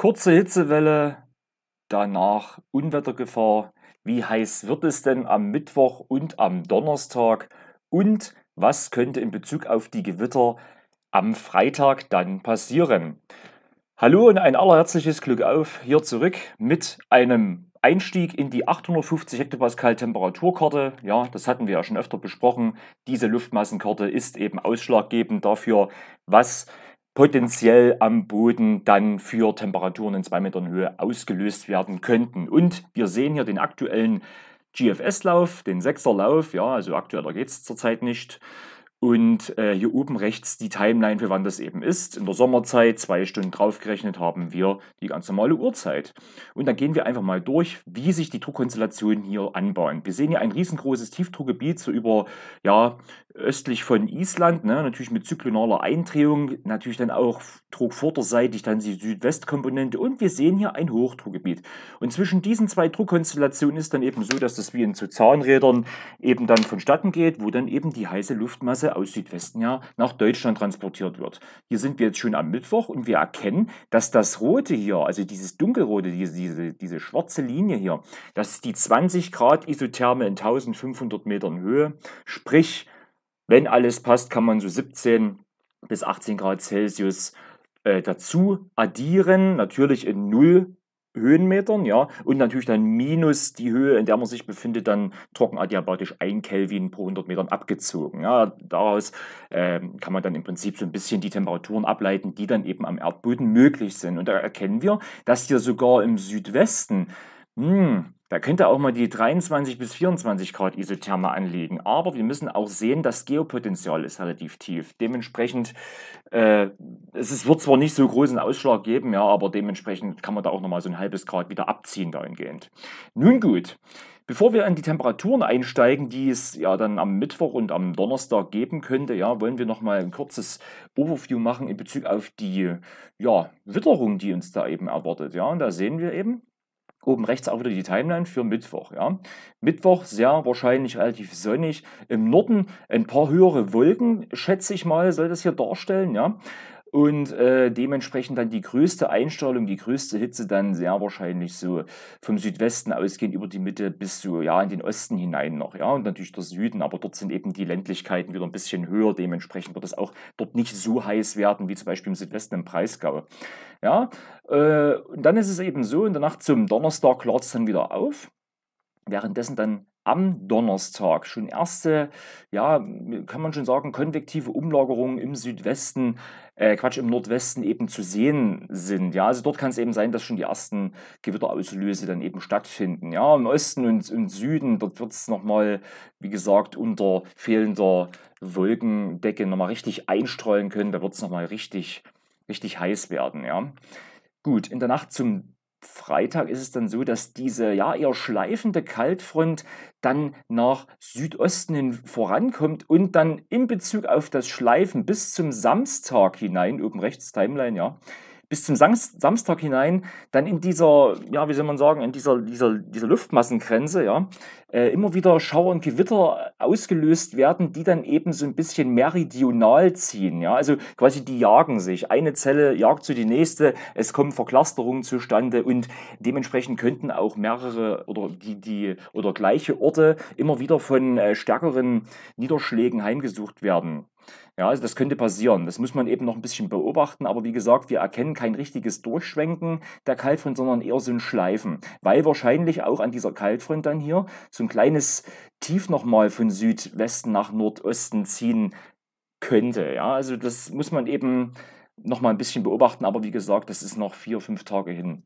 Kurze Hitzewelle, danach Unwettergefahr. Wie heiß wird es denn am Mittwoch und am Donnerstag? Und was könnte in Bezug auf die Gewitter am Freitag dann passieren? Hallo und ein allerherzliches Glück auf hier zurück mit einem Einstieg in die 850 Hektopascal Temperaturkarte. Ja, das hatten wir ja schon öfter besprochen. Diese Luftmassenkarte ist eben ausschlaggebend dafür, was potenziell am Boden dann für Temperaturen in 2 Metern Höhe ausgelöst werden könnten. Und wir sehen hier den aktuellen GFS-Lauf, den 6er-Lauf, ja, also aktueller geht es zurzeit nicht. Und äh, hier oben rechts die Timeline, für wann das eben ist. In der Sommerzeit, zwei Stunden draufgerechnet, haben wir die ganz normale Uhrzeit. Und dann gehen wir einfach mal durch, wie sich die Druckkonstellationen hier anbauen. Wir sehen hier ein riesengroßes Tiefdruckgebiet, so über, ja, östlich von Island, ne, natürlich mit zyklonaler Eindrehung, natürlich dann auch druckvorderseitig dann die Südwestkomponente und wir sehen hier ein Hochdruckgebiet. Und zwischen diesen zwei Druckkonstellationen ist dann eben so, dass das wie in so Zahnrädern eben dann vonstatten geht, wo dann eben die heiße Luftmasse aus Südwesten ja nach Deutschland transportiert wird. Hier sind wir jetzt schon am Mittwoch und wir erkennen, dass das Rote hier, also dieses dunkelrote, diese, diese, diese schwarze Linie hier, das ist die 20 Grad Isotherme in 1500 Metern Höhe. Sprich, wenn alles passt, kann man so 17 bis 18 Grad Celsius äh, dazu addieren, natürlich in Null Höhenmetern, ja, und natürlich dann minus die Höhe, in der man sich befindet, dann trockenadiabatisch 1 Kelvin pro 100 Metern abgezogen. Ja, daraus ähm, kann man dann im Prinzip so ein bisschen die Temperaturen ableiten, die dann eben am Erdboden möglich sind. Und da erkennen wir, dass hier sogar im Südwesten mh, hm, da könnte auch mal die 23 bis 24 Grad Isotherme anliegen. Aber wir müssen auch sehen, das Geopotenzial ist relativ tief. Dementsprechend, äh, es ist, wird zwar nicht so großen Ausschlag geben, ja, aber dementsprechend kann man da auch nochmal so ein halbes Grad wieder abziehen dahingehend. Nun gut, Bevor wir an die Temperaturen einsteigen, die es ja dann am Mittwoch und am Donnerstag geben könnte, ja, wollen wir nochmal ein kurzes Overview machen in Bezug auf die ja, Witterung, die uns da eben erwartet. Ja, und da sehen wir eben, Oben rechts auch wieder die Timeline für Mittwoch. Ja. Mittwoch sehr wahrscheinlich relativ sonnig. Im Norden ein paar höhere Wolken, schätze ich mal, soll das hier darstellen. Ja und äh, dementsprechend dann die größte Einstrahlung, die größte Hitze dann sehr wahrscheinlich so vom Südwesten ausgehend über die Mitte bis so ja in den Osten hinein noch, ja und natürlich der Süden, aber dort sind eben die Ländlichkeiten wieder ein bisschen höher, dementsprechend wird es auch dort nicht so heiß werden wie zum Beispiel im Südwesten im Breisgau, ja äh, und dann ist es eben so in der Nacht zum Donnerstag klart es dann wieder auf währenddessen dann am Donnerstag schon erste, ja, kann man schon sagen, konvektive Umlagerungen im Südwesten, äh, Quatsch, im Nordwesten eben zu sehen sind. Ja, also dort kann es eben sein, dass schon die ersten Gewitterauslöse dann eben stattfinden. Ja, im Osten und im Süden, dort wird es nochmal, wie gesagt, unter fehlender Wolkendecke nochmal richtig einstreuen können. Da wird es nochmal richtig, richtig heiß werden. Ja. Gut, in der Nacht zum Freitag ist es dann so, dass diese ja eher schleifende Kaltfront dann nach Südosten hin vorankommt und dann in Bezug auf das Schleifen bis zum Samstag hinein, oben rechts Timeline, ja, bis zum Samstag hinein dann in dieser, ja, wie soll man sagen, in dieser, dieser, dieser Luftmassengrenze, ja, äh, immer wieder Schauer und Gewitter ausgelöst werden, die dann eben so ein bisschen meridional ziehen, ja. Also quasi die jagen sich. Eine Zelle jagt zu die nächste, es kommen Verklasterungen zustande und dementsprechend könnten auch mehrere oder die, die oder gleiche Orte immer wieder von äh, stärkeren Niederschlägen heimgesucht werden. Ja, also das könnte passieren. Das muss man eben noch ein bisschen beobachten. Aber wie gesagt, wir erkennen kein richtiges Durchschwenken der Kaltfront, sondern eher so ein Schleifen. Weil wahrscheinlich auch an dieser Kaltfront dann hier so ein kleines Tief nochmal von Südwesten nach Nordosten ziehen könnte. Ja, also das muss man eben nochmal ein bisschen beobachten. Aber wie gesagt, das ist noch vier, fünf Tage hin.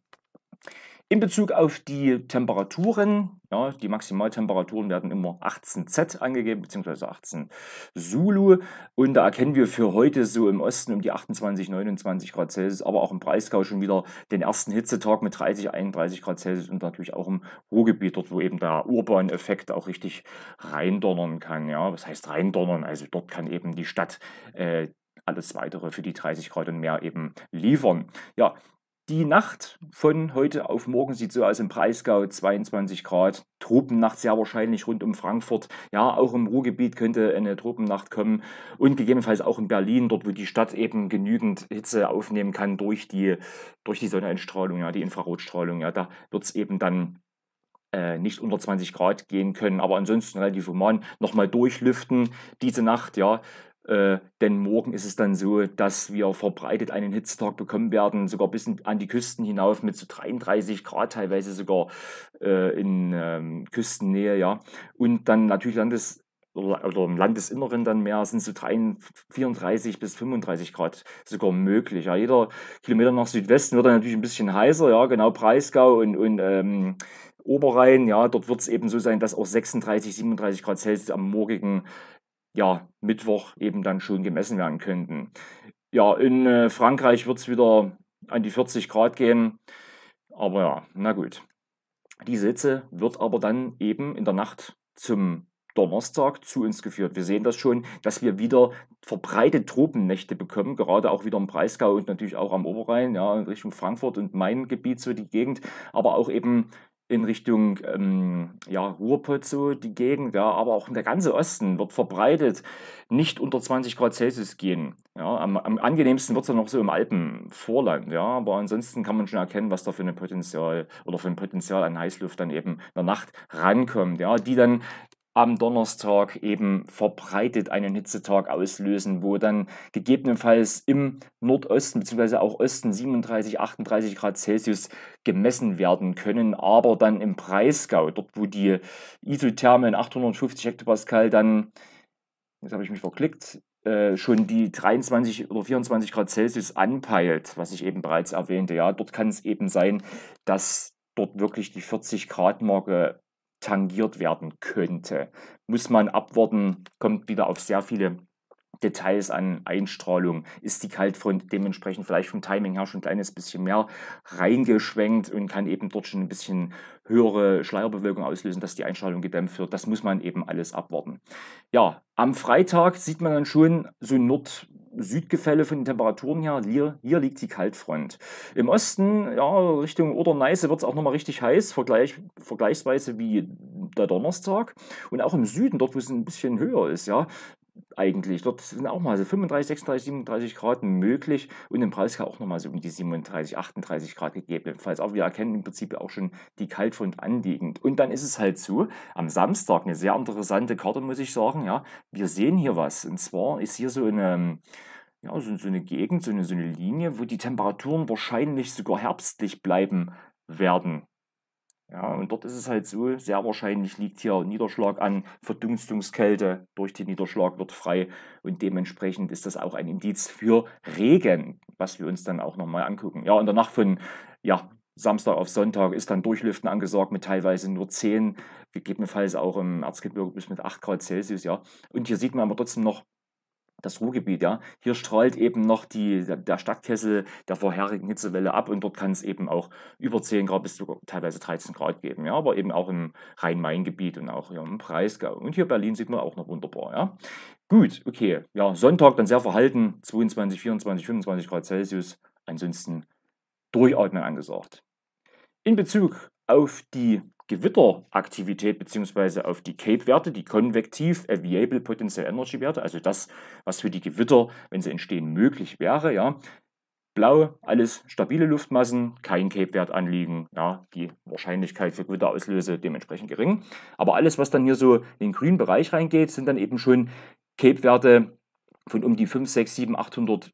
In Bezug auf die Temperaturen, ja, die Maximaltemperaturen werden immer 18Z angegeben, beziehungsweise 18 Zulu. Und da erkennen wir für heute so im Osten um die 28, 29 Grad Celsius, aber auch im Breisgau schon wieder den ersten Hitzetag mit 30, 31 Grad Celsius und natürlich auch im Ruhrgebiet, dort wo eben der urbane Effekt auch richtig reindonnern kann. Ja, was heißt reindonnern? Also dort kann eben die Stadt äh, alles weitere für die 30 Grad und mehr eben liefern. Ja, die Nacht von heute auf morgen sieht so aus im Breisgau 22 Grad. Tropennacht sehr wahrscheinlich rund um Frankfurt. Ja, auch im Ruhrgebiet könnte eine Tropennacht kommen und gegebenenfalls auch in Berlin, dort wo die Stadt eben genügend Hitze aufnehmen kann durch die, durch die Sonneneinstrahlung, ja, die Infrarotstrahlung. Ja, da wird es eben dann äh, nicht unter 20 Grad gehen können, aber ansonsten relativ human nochmal durchlüften diese Nacht, ja, äh, denn morgen ist es dann so, dass wir verbreitet einen Hitztag bekommen werden, sogar bis an die Küsten hinauf mit so 33 Grad, teilweise sogar äh, in ähm, Küstennähe, ja. Und dann natürlich Landes oder im Landesinneren dann mehr sind so 33, 34 bis 35 Grad sogar möglich. Ja, jeder Kilometer nach Südwesten wird dann natürlich ein bisschen heißer, ja, genau Breisgau und, und ähm, Oberrhein, ja, dort wird es eben so sein, dass auch 36, 37 Grad Celsius am morgigen ja, Mittwoch eben dann schon gemessen werden könnten. Ja, in äh, Frankreich wird es wieder an die 40 Grad gehen. Aber ja, na gut. Die Sitze wird aber dann eben in der Nacht zum Donnerstag zu uns geführt. Wir sehen das schon, dass wir wieder verbreitet Tropennächte bekommen, gerade auch wieder im Breisgau und natürlich auch am Oberrhein, ja, in Richtung Frankfurt und mein gebiet so die Gegend, aber auch eben in Richtung ähm, ja, Ruhrpott so die Gegend, ja, aber auch der ganze Osten wird verbreitet nicht unter 20 Grad Celsius gehen. Ja, am, am angenehmsten wird es ja noch so im Alpenvorland, ja, aber ansonsten kann man schon erkennen, was da für ein Potenzial oder für ein Potenzial an Heißluft dann eben in der Nacht rankommt, ja, die dann am Donnerstag eben verbreitet einen Hitzetag auslösen, wo dann gegebenenfalls im Nordosten bzw. auch Osten 37, 38 Grad Celsius gemessen werden können, aber dann im Breisgau, dort wo die Isotherme in 850 Hektopascal dann, jetzt habe ich mich verklickt, äh, schon die 23 oder 24 Grad Celsius anpeilt, was ich eben bereits erwähnte. Ja, dort kann es eben sein, dass dort wirklich die 40 Grad Marke tangiert werden könnte. Muss man abwarten, kommt wieder auf sehr viele Details an Einstrahlung. Ist die Kaltfront dementsprechend vielleicht vom Timing her schon ein kleines bisschen mehr reingeschwenkt und kann eben dort schon ein bisschen höhere Schleierbewegung auslösen, dass die Einstrahlung gedämpft wird. Das muss man eben alles abwarten. Ja, am Freitag sieht man dann schon so Nord, Südgefälle von den Temperaturen her, hier, hier liegt die Kaltfront. Im Osten, ja, Richtung Oder-Neiße wird es auch nochmal richtig heiß, vergleich, vergleichsweise wie der Donnerstag. Und auch im Süden, dort wo es ein bisschen höher ist, ja, eigentlich. Dort sind auch mal so 35, 36, 37 Grad möglich und im Breisgau auch nochmal so um die 37, 38 Grad gegebenenfalls. Aber wir erkennen im Prinzip auch schon die Kaltfront anliegend. Und dann ist es halt so, am Samstag eine sehr interessante Karte, muss ich sagen. Ja, wir sehen hier was. Und zwar ist hier so eine ja, so, so eine Gegend, so eine, so eine Linie, wo die Temperaturen wahrscheinlich sogar herbstlich bleiben werden. Ja, und dort ist es halt so, sehr wahrscheinlich liegt hier Niederschlag an, Verdunstungskälte durch den Niederschlag wird frei und dementsprechend ist das auch ein Indiz für Regen, was wir uns dann auch nochmal angucken. Ja, in der Nacht von ja, Samstag auf Sonntag ist dann Durchlüften angesagt mit teilweise nur 10, gegebenenfalls auch im Erzgebirge bis mit 8 Grad Celsius, ja. Und hier sieht man aber trotzdem noch das Ruhrgebiet, ja. Hier strahlt eben noch die, der Stadtkessel der vorherigen Hitzewelle ab und dort kann es eben auch über 10 Grad bis sogar teilweise 13 Grad geben, ja. Aber eben auch im Rhein-Main-Gebiet und auch hier im Breisgau. Und hier Berlin sieht man auch noch wunderbar, ja. Gut, okay. Ja, Sonntag dann sehr verhalten, 22, 24, 25 Grad Celsius. Ansonsten durchatmen angesagt. In Bezug auf die Gewitteraktivität bzw. auf die Cape-Werte, die konvektiv Aviable Potential Energy-Werte, also das, was für die Gewitter, wenn sie entstehen, möglich wäre. Ja. Blau, alles stabile Luftmassen, kein Cape-Wert anliegen, ja, die Wahrscheinlichkeit für Gewitterauslöse dementsprechend gering. Aber alles, was dann hier so in den grünen Bereich reingeht, sind dann eben schon Cape-Werte, von um die 5, 6, 7, 800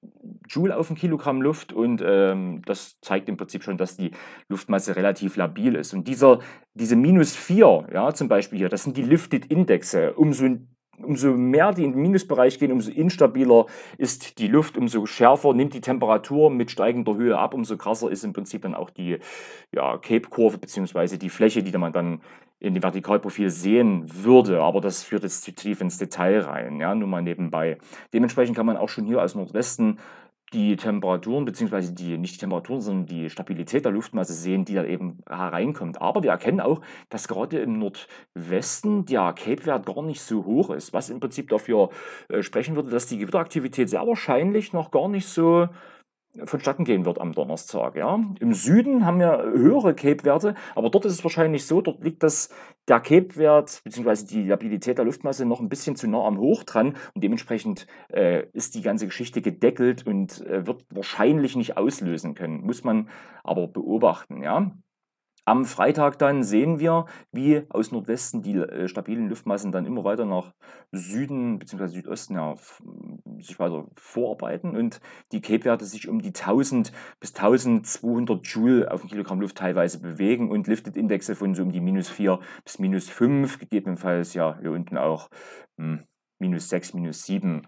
Joule auf ein Kilogramm Luft und ähm, das zeigt im Prinzip schon, dass die Luftmasse relativ labil ist. Und dieser, diese minus 4, ja, zum Beispiel hier, das sind die Lifted Indexe, um so ein umso mehr die in den Minusbereich gehen, umso instabiler ist die Luft, umso schärfer nimmt die Temperatur mit steigender Höhe ab, umso krasser ist im Prinzip dann auch die ja, Cape-Kurve bzw. die Fläche, die man dann in dem Vertikalprofil sehen würde. Aber das führt jetzt zu tief ins Detail rein, ja, nur mal nebenbei. Dementsprechend kann man auch schon hier aus Nordwesten die Temperaturen, beziehungsweise die, nicht die Temperaturen, sondern die Stabilität der Luftmasse sehen, die da eben hereinkommt. Äh, Aber wir erkennen auch, dass gerade im Nordwesten der Cape-Wert gar nicht so hoch ist, was im Prinzip dafür äh, sprechen würde, dass die Gewitteraktivität sehr wahrscheinlich noch gar nicht so vonstatten gehen wird am Donnerstag. Ja. Im Süden haben wir höhere Cape-Werte, aber dort ist es wahrscheinlich so, dort liegt das, der Cape-Wert bzw. die Labilität der Luftmasse noch ein bisschen zu nah am Hoch dran und dementsprechend äh, ist die ganze Geschichte gedeckelt und äh, wird wahrscheinlich nicht auslösen können. Muss man aber beobachten. Ja. Am Freitag dann sehen wir, wie aus Nordwesten die äh, stabilen Luftmassen dann immer weiter nach Süden bzw. Südosten ja, sich weiter vorarbeiten und die Cape-Werte sich um die 1000 bis 1200 Joule auf dem Kilogramm Luft teilweise bewegen und Lifted-Indexe von so um die minus 4 bis minus 5, gegebenenfalls ja hier unten auch hm, minus 6, minus 7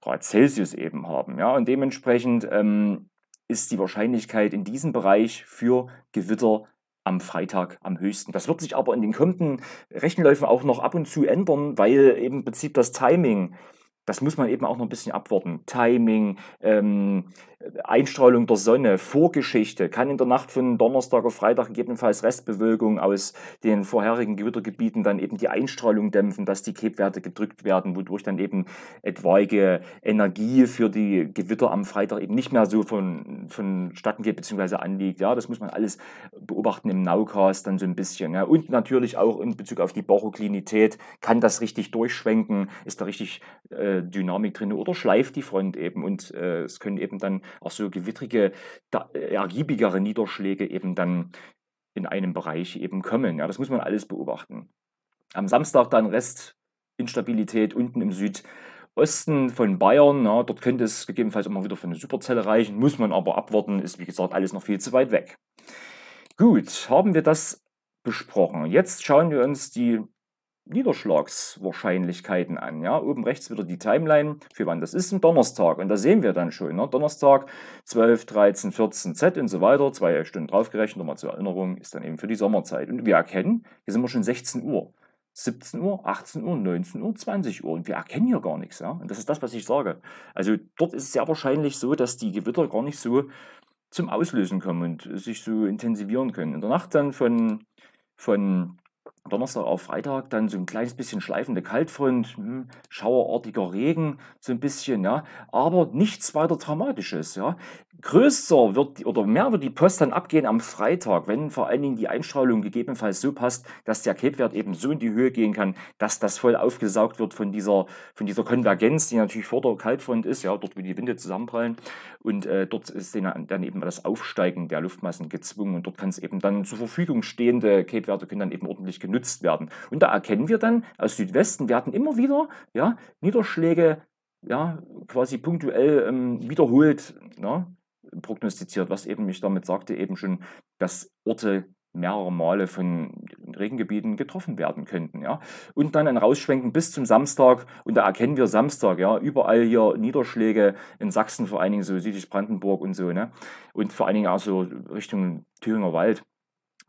Grad Celsius eben haben. Ja, und dementsprechend ähm, ist die Wahrscheinlichkeit in diesem Bereich für Gewitter am Freitag am höchsten. Das wird sich aber in den kommenden Rechenläufen auch noch ab und zu ändern, weil eben im Prinzip das Timing das muss man eben auch noch ein bisschen abwarten. Timing, ähm, Einstrahlung der Sonne, Vorgeschichte. Kann in der Nacht von Donnerstag auf Freitag gegebenenfalls Restbewölkung aus den vorherigen Gewittergebieten dann eben die Einstrahlung dämpfen, dass die Kebwerte gedrückt werden, wodurch dann eben etwaige Energie für die Gewitter am Freitag eben nicht mehr so von, vonstatten geht bzw. anliegt. Ja, das muss man alles beobachten im Naukast dann so ein bisschen. Ja. Und natürlich auch in Bezug auf die Baroklinität. Kann das richtig durchschwenken? Ist da richtig... Äh, Dynamik drin oder schleift die Front eben und äh, es können eben dann auch so gewittrige, da, äh, ergiebigere Niederschläge eben dann in einem Bereich eben kommen. Ja, das muss man alles beobachten. Am Samstag dann Restinstabilität unten im Südosten von Bayern. Ja, dort könnte es gegebenenfalls immer wieder für eine Superzelle reichen, muss man aber abwarten, ist wie gesagt alles noch viel zu weit weg. Gut, haben wir das besprochen. Jetzt schauen wir uns die Niederschlagswahrscheinlichkeiten an. Ja? Oben rechts wieder die Timeline, für wann das ist, ein Donnerstag. Und da sehen wir dann schon, ne? Donnerstag 12, 13, 14 Z und so weiter, zwei Stunden draufgerechnet, nochmal zur Erinnerung, ist dann eben für die Sommerzeit. Und wir erkennen, hier sind wir schon 16 Uhr. 17 Uhr, 18 Uhr, 19 Uhr, 20 Uhr. Und wir erkennen hier gar nichts. Ja? Und das ist das, was ich sage. Also dort ist es sehr wahrscheinlich so, dass die Gewitter gar nicht so zum Auslösen kommen und sich so intensivieren können. In der Nacht dann von, von Donnerstag auf Freitag dann so ein kleines bisschen schleifende Kaltfront, hm, schauerartiger Regen, so ein bisschen, ja, aber nichts weiter Dramatisches, ja größer wird oder mehr wird die Post dann abgehen am Freitag, wenn vor allen Dingen die Einstrahlung gegebenenfalls so passt, dass der Kippwert eben so in die Höhe gehen kann, dass das voll aufgesaugt wird von dieser, von dieser Konvergenz, die natürlich vor der Kaltfront ist, ja, dort wo die Winde zusammenprallen und äh, dort ist dann eben das Aufsteigen der Luftmassen gezwungen und dort kann es eben dann zur Verfügung stehende Kippwerte können dann eben ordentlich genutzt werden. Und da erkennen wir dann aus Südwesten, wir hatten immer wieder, ja, Niederschläge ja, quasi punktuell ähm, wiederholt. Ne? prognostiziert, was eben mich damit sagte, eben schon, dass Orte mehrere Male von Regengebieten getroffen werden könnten. Ja. Und dann ein Rausschwenken bis zum Samstag. Und da erkennen wir Samstag, ja, überall hier Niederschläge in Sachsen, vor allen Dingen so südlich Brandenburg und so, ne? Und vor allen Dingen auch so Richtung Thüringer Wald.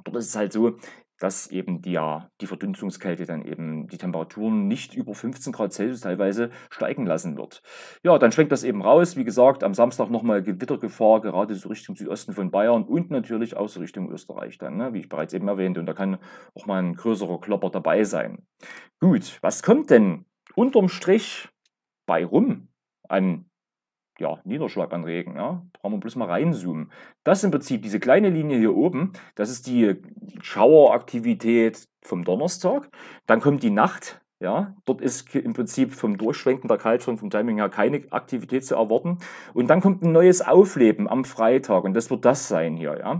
Dort ist es halt so, dass eben die, die Verdunstungskälte dann eben die Temperaturen nicht über 15 Grad Celsius teilweise steigen lassen wird. Ja, dann schwenkt das eben raus. Wie gesagt, am Samstag nochmal Gewittergefahr, gerade so Richtung Südosten von Bayern und natürlich auch so Richtung Österreich dann, ne, wie ich bereits eben erwähnte. Und da kann auch mal ein größerer Klopper dabei sein. Gut, was kommt denn unterm Strich bei rum an ja, Niederschlag anregen. Ja? Brauchen wir bloß mal reinzoomen. Das ist im Prinzip diese kleine Linie hier oben. Das ist die Schaueraktivität vom Donnerstag. Dann kommt die Nacht. Ja, dort ist im Prinzip vom Durchschwenken der Kaltfront, vom Timing her keine Aktivität zu erwarten. Und dann kommt ein neues Aufleben am Freitag und das wird das sein hier. Ja?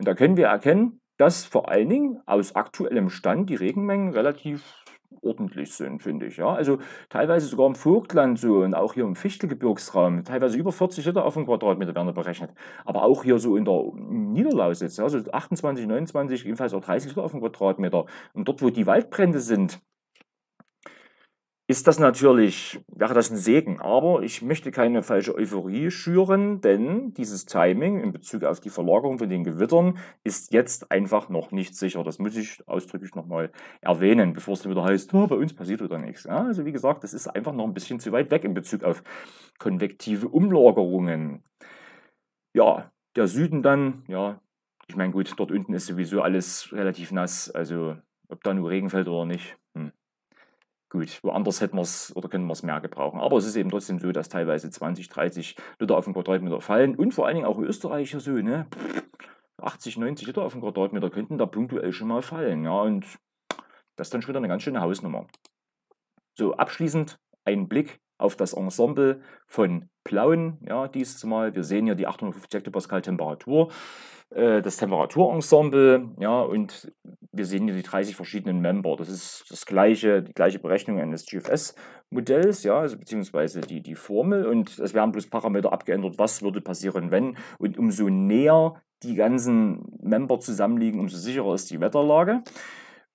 Und da können wir erkennen, dass vor allen Dingen aus aktuellem Stand die Regenmengen relativ ordentlich sind, finde ich. Ja? Also teilweise sogar im Vogtland so und auch hier im Fichtelgebirgsraum, teilweise über 40 Liter auf dem Quadratmeter werden berechnet. Aber auch hier so in der Niederlausitz, ja, 28, 29, jedenfalls auch 30 Liter auf dem Quadratmeter. Und dort, wo die Waldbrände sind, ist das natürlich, wäre das ein Segen. Aber ich möchte keine falsche Euphorie schüren, denn dieses Timing in Bezug auf die Verlagerung von den Gewittern ist jetzt einfach noch nicht sicher. Das muss ich ausdrücklich nochmal erwähnen, bevor es dann wieder heißt, oh, bei uns passiert wieder nichts. Ja, also wie gesagt, das ist einfach noch ein bisschen zu weit weg in Bezug auf konvektive Umlagerungen. Ja, der Süden dann, ja, ich meine gut, dort unten ist sowieso alles relativ nass, also ob da nur Regen fällt oder nicht. Hm gut, woanders hätten wir es oder können wir es mehr gebrauchen. Aber es ist eben trotzdem so, dass teilweise 20, 30 Liter auf den Quadratmeter fallen und vor allen Dingen auch Österreicher so, ne? 80, 90 Liter auf den Quadratmeter könnten da punktuell schon mal fallen. Ja, und das ist dann schon wieder eine ganz schöne Hausnummer. So, abschließend ein Blick auf das Ensemble von Plauen, ja, diesmal. Wir sehen hier die 850 Hektopascal Temperatur, äh, das Temperaturensemble, ja, und wir sehen hier die 30 verschiedenen Member. Das ist das gleiche, die gleiche Berechnung eines GFS-Modells, ja, also beziehungsweise die, die Formel und es werden bloß Parameter abgeändert, was würde passieren, wenn. Und umso näher die ganzen Member zusammenliegen, umso sicherer ist die Wetterlage.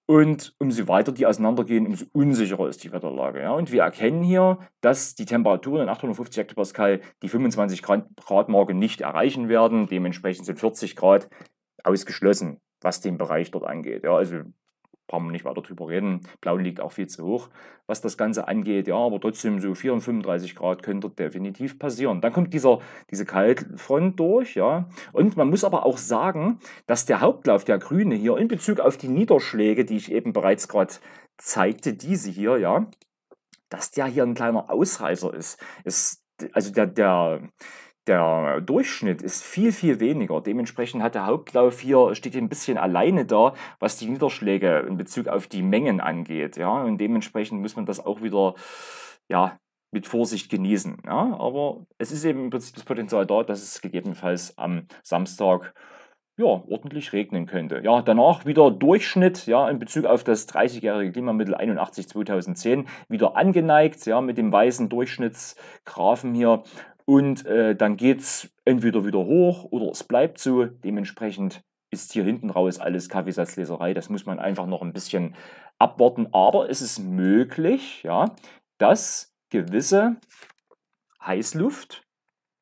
Und umso weiter die auseinandergehen, umso unsicherer ist die Wetterlage. Ja? Und wir erkennen hier, dass die Temperaturen in 850 Hektopascal die 25 Grad Marke nicht erreichen werden. Dementsprechend sind 40 Grad ausgeschlossen, was den Bereich dort angeht. Ja? Also brauchen wir nicht weiter drüber reden. Blau liegt auch viel zu hoch, was das Ganze angeht. Ja, aber trotzdem so 34 Grad könnte definitiv passieren. Dann kommt dieser, diese Kaltfront durch, ja. Und man muss aber auch sagen, dass der Hauptlauf der Grüne hier in Bezug auf die Niederschläge, die ich eben bereits gerade zeigte, diese hier, ja, dass der hier ein kleiner Ausreißer ist. ist also der, der, der Durchschnitt ist viel, viel weniger. Dementsprechend hat der Hauptlauf hier, steht hier ein bisschen alleine da, was die Niederschläge in Bezug auf die Mengen angeht. Ja, und dementsprechend muss man das auch wieder, ja, mit Vorsicht genießen. Ja, aber es ist eben im Prinzip das Potenzial da, dass es gegebenenfalls am Samstag ja, ordentlich regnen könnte. Ja, danach wieder Durchschnitt, ja, in Bezug auf das 30-jährige Klimamittel 81 2010 wieder angeneigt, ja, mit dem weißen Durchschnittsgrafen hier und äh, dann geht es entweder wieder hoch oder es bleibt so. Dementsprechend ist hier hinten raus alles Kaffeesatzleserei. Das muss man einfach noch ein bisschen abwarten. Aber es ist möglich, ja, dass gewisse Heißluft,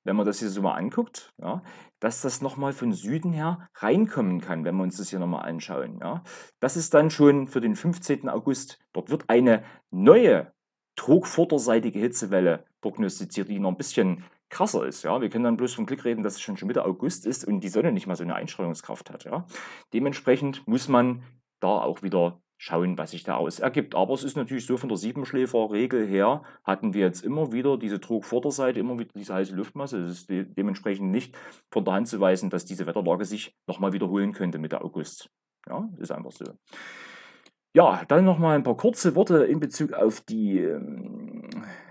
wenn man das hier so mal anguckt, ja, dass das nochmal von Süden her reinkommen kann, wenn wir uns das hier nochmal anschauen. Ja. Das ist dann schon für den 15. August. Dort wird eine neue trog Hitzewelle prognostiziert, die noch ein bisschen krasser ist. Ja? Wir können dann bloß vom Glück reden, dass es schon, schon Mitte August ist und die Sonne nicht mal so eine Einstrahlungskraft hat. Ja? Dementsprechend muss man da auch wieder schauen, was sich da aus ergibt. Aber es ist natürlich so, von der Siebenschläferregel her hatten wir jetzt immer wieder diese Trugvorderseite, immer wieder diese heiße Luftmasse. Es ist de dementsprechend nicht von der Hand zu weisen, dass diese Wetterlage sich nochmal wiederholen könnte Mitte August. Ja, ist einfach so. Ja, dann nochmal ein paar kurze Worte in Bezug auf die ähm,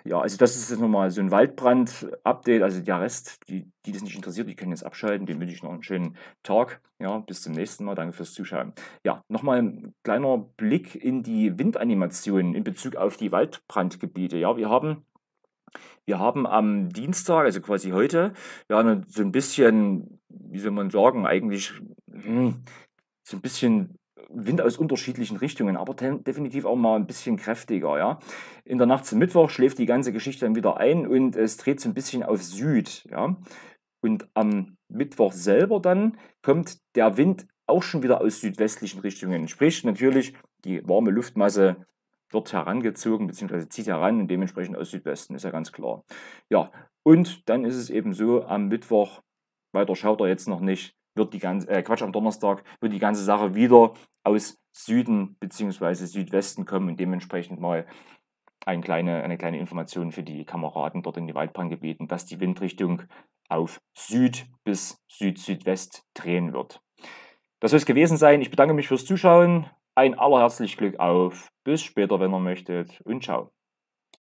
ja, also das ist jetzt nochmal so ein Waldbrand-Update. Also der Rest, die, die das nicht interessiert, die können jetzt abschalten. Dem wünsche ich noch einen schönen Tag. Ja, bis zum nächsten Mal. Danke fürs Zuschauen. Ja, nochmal ein kleiner Blick in die Windanimationen in Bezug auf die Waldbrandgebiete. Ja, wir haben wir haben am Dienstag, also quasi heute, ja, so ein bisschen, wie soll man sagen, eigentlich hm, so ein bisschen Wind aus unterschiedlichen Richtungen, aber definitiv auch mal ein bisschen kräftiger. Ja? In der Nacht zum Mittwoch schläft die ganze Geschichte dann wieder ein und es dreht so ein bisschen auf Süd. Ja? Und am Mittwoch selber dann kommt der Wind auch schon wieder aus südwestlichen Richtungen. Sprich, natürlich, die warme Luftmasse wird herangezogen, bzw. zieht heran und dementsprechend aus Südwesten, ist ja ganz klar. Ja, und dann ist es eben so, am Mittwoch, weiter schaut er jetzt noch nicht, wird die ganze, äh, Quatsch, am Donnerstag wird die ganze Sache wieder aus Süden bzw. Südwesten kommen und dementsprechend mal eine kleine, eine kleine Information für die Kameraden dort in die Waldbrandgebieten, dass die Windrichtung auf Süd bis Süd-Südwest drehen wird. Das soll es gewesen sein. Ich bedanke mich fürs Zuschauen. Ein allerherzlich Glück auf. Bis später, wenn ihr möchtet. Und ciao.